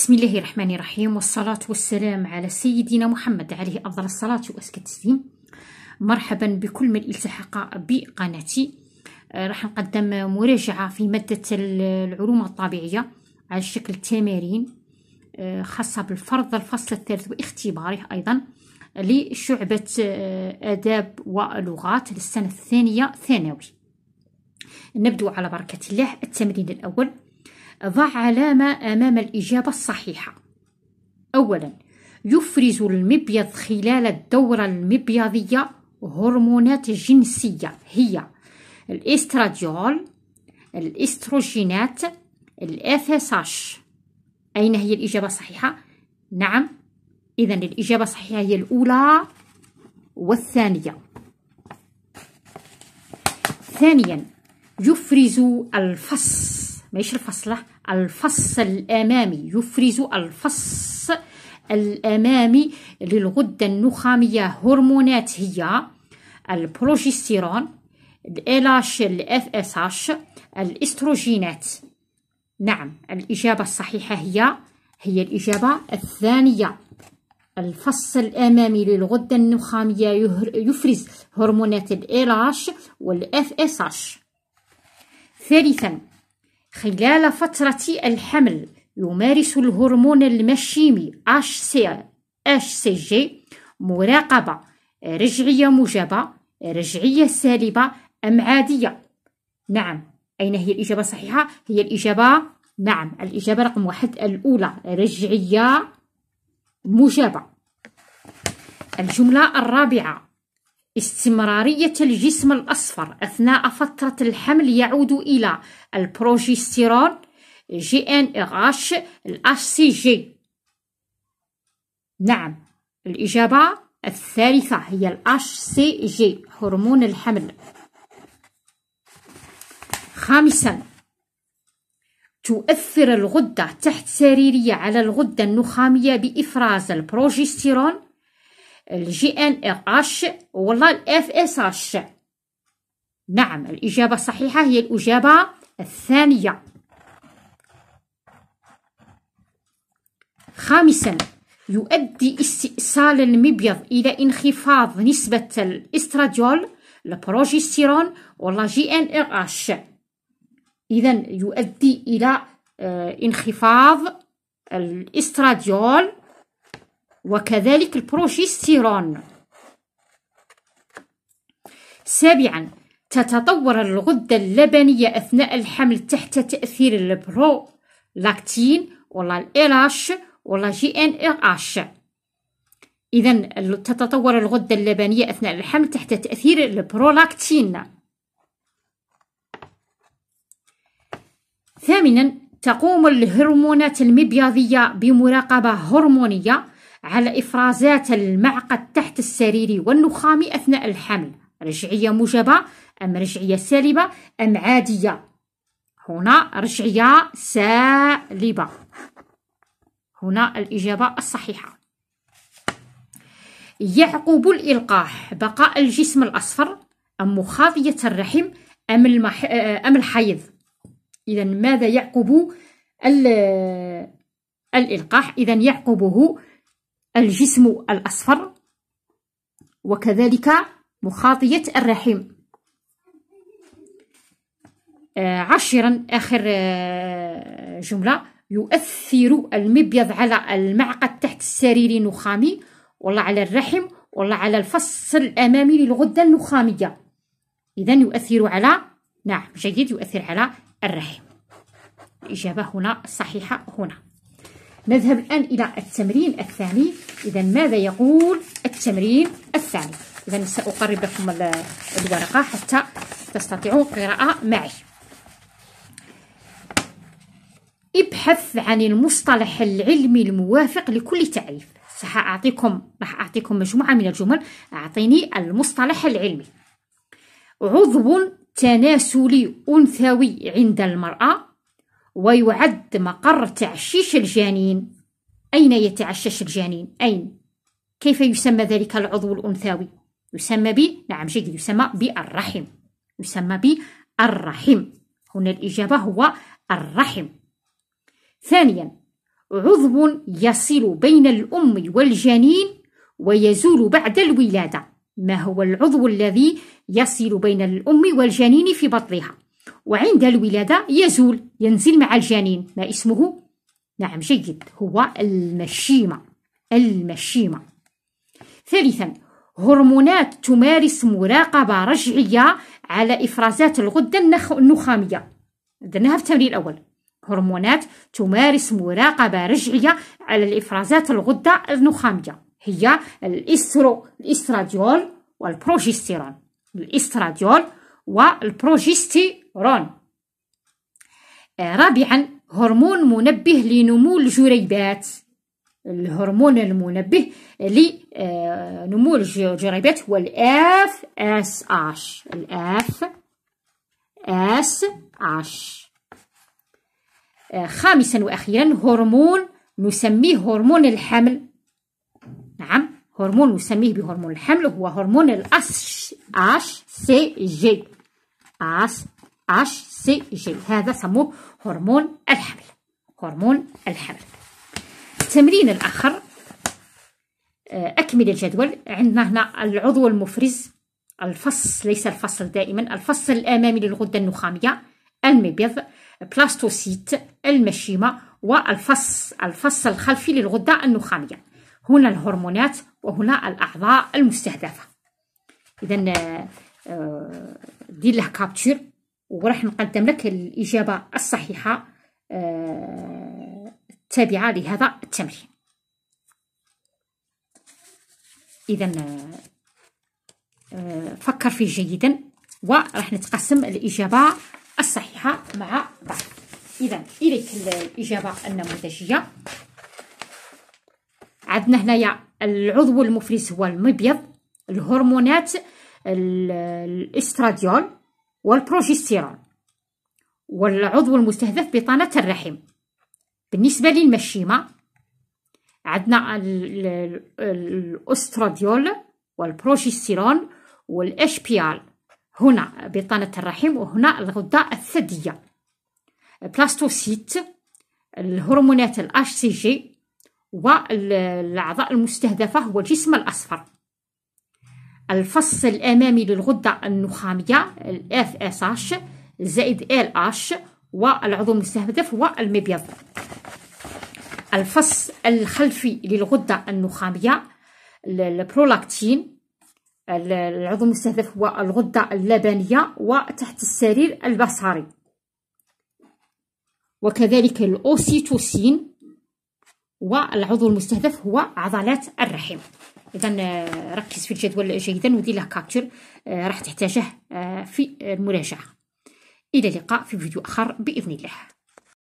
بسم الله الرحمن الرحيم والصلاة والسلام على سيدنا محمد عليه أفضل الصلاة وأزكى التسليم مرحبا بكل من التحق بقناتي آه، راح نقدم مراجعة في مادة العلوم الطبيعية على شكل تمارين آه، خاصة بالفرض الفصل الثالث واختباره أيضا لشعبة آه، آداب ولغات للسنة الثانية ثانوي نبدو على بركة الله التمرين الأول ضع علامة أمام الإجابة الصحيحة أولا يفرز المبيض خلال الدورة المبيضية هرمونات جنسية هي الاستراديول الاستروجينات الاف أين هي الإجابة الصحيحة؟ نعم إذا الإجابة الصحيحة هي الأولى والثانية ثانيا يفرز الفص ماشي الفصلة الفص الأمامي يفرز الفص الأمامي للغدة النخامية هرمونات هي البروجستيرون ال الاف ال اش الاستروجينات نعم الإجابة الصحيحة هي هي الإجابة الثانية الفص الأمامي للغدة النخامية يفرز هرمونات ال LH وال اش ثالثا خلال فترة الحمل يمارس الهرمون المشيمي HCG مراقبة رجعية موجبة رجعية سالبة أم عادية؟ نعم أين هي الإجابة الصحيحة؟ هي الإجابة نعم الإجابة رقم واحد الأولى رجعية موجبة الجملة الرابعة استمرارية الجسم الأصفر أثناء فترة الحمل يعود إلى البروجستيرون جي ان اغاش الاش سي جي نعم الإجابة الثالثة هي الاش سي جي هرمون الحمل خامسا تؤثر الغدة تحت سريرية على الغدة النخامية بإفراز البروجستيرون الجي ان ار اش والله الاف اس اش نعم الإجابة الصحيحة هي الإجابة الثانية خامسا يؤدي استئصال المبيض إلى انخفاض نسبة الاستراديول البروجستيرون ولا جي ان ار اش إذا يؤدي إلى آه، انخفاض الاستراديول وكذلك البروجستيرون سابعا تتطور الغدة اللبنية أثناء الحمل تحت تأثير البرو لاكتين ولا الإلاش ولا جي إن إر أش إذا تتطور الغدة اللبنية أثناء الحمل تحت تأثير البرولاكتين ثامنا تقوم الهرمونات المبيضية بمراقبة هرمونية على إفرازات المعقد تحت السرير والنخام أثناء الحمل رجعية موجبة أم رجعية سالبة أم عادية هنا رجعية سالبة هنا الإجابة الصحيحة يعقب الإلقاح بقاء الجسم الأصفر أم مخاضية الرحم أم, المح... آه، أم الحيض إذا ماذا يعقب ال... الإلقاح إذا يعقبه الجسم الأصفر وكذلك مخاطية الرحم آه، عاشرا آخر آه، جملة يؤثر المبيض على المعقد تحت السرير النخامي ولا على الرحم ولا على الفص الأمامي للغدة النخامية إذا يؤثر على نعم جيد يؤثر على الرحم الإجابة هنا صحيحة هنا نذهب الآن إلى التمرين الثاني إذا ماذا يقول التمرين الثاني إذا سأقرب لكم الورقة حتى تستطيعوا قراءة معي ابحث عن المصطلح العلمي الموافق لكل تعريف سأعطيكم راح أعطيكم مجموعة من الجمل أعطيني المصطلح العلمي عضو تناسلي أنثوي عند المرأة ويعد مقر تعشيش الجنين أين يتعشش الجنين؟ أين؟ كيف يسمى ذلك العضو الأنثوي؟ يسمى ب نعم جيد يسمى بالرحم يسمى بالرحم هنا الإجابة هو الرحم ثانيا عضو يصل بين الأم والجنين ويزول بعد الولادة ما هو العضو الذي يصل بين الأم والجنين في بطنها؟ وعند الولادة يزول ينزل مع الجنين ما اسمه؟ نعم جيد هو المشيمة المشيمة ثالثا هرمونات تمارس مراقبة رجعية على إفرازات الغدة النخامية درناها في التمرين الأول هرمونات تمارس مراقبة رجعية على الإفرازات الغدة النخامية هي الإسترو الإستراديول والبروجستيرون الإستراديول والبروجستيرون رون آه، رابعا هرمون منبه لنمو الجريبات الهرمون المنبه لنمو آه، الجريبات هو الاف اس اش الاف اس اش آه، خامسا واخيرا هرمون نسميه هرمون الحمل نعم هرمون نسميه بهرمون الحمل هو هرمون الاس اش سي جي اس اتش سي جي هذا سموه هرمون الحمل هرمون الحمل التمرين الآخر آه، أكمل الجدول عندنا هنا العضو المفرز الفص ليس الفصل دائما الفص الأمامي للغدة النخامية المبيض بلاستوسيت المشيمة والفص الفص الخلفي للغدة النخامية هنا الهرمونات وهنا الأعضاء المستهدفة إذا آه، آه، دير له كابتشر وراح نقدم لك الإجابة الصحيحة آه، التابعة لهذا التمرين إذا آه، فكر فيه جيدا وراح نتقسم الإجابة الصحيحة مع بعض إذا إليك الإجابة النموذجية عندنا هنايا العضو المفرز هو المبيض الهرمونات الاستراديول والبروجستيرون والعضو المستهدف بطانة الرحم بالنسبة للمشيمة عندنا الأستراديول والبروجستيرون والأشبيال هنا بطانة الرحم وهنا الغدة الثدية بلاستوسيت الهرمونات الأش سي جي والأعضاء المستهدفة هو الجسم الأصفر الفص الأمامي للغدة النخامية اس اش زائد ال اش والعضو المستهدف هو المبيض الفص الخلفي للغدة النخامية البرولاكتين العضو المستهدف هو الغدة اللبنية وتحت السرير البصري وكذلك الأوسيتوسين والعضو المستهدف هو عضلات الرحم اذا آه، ركز في الجدول جيدا ودير له كابتشر آه، راح تحتاجه آه، في المراجعه الى اللقاء في فيديو اخر باذن الله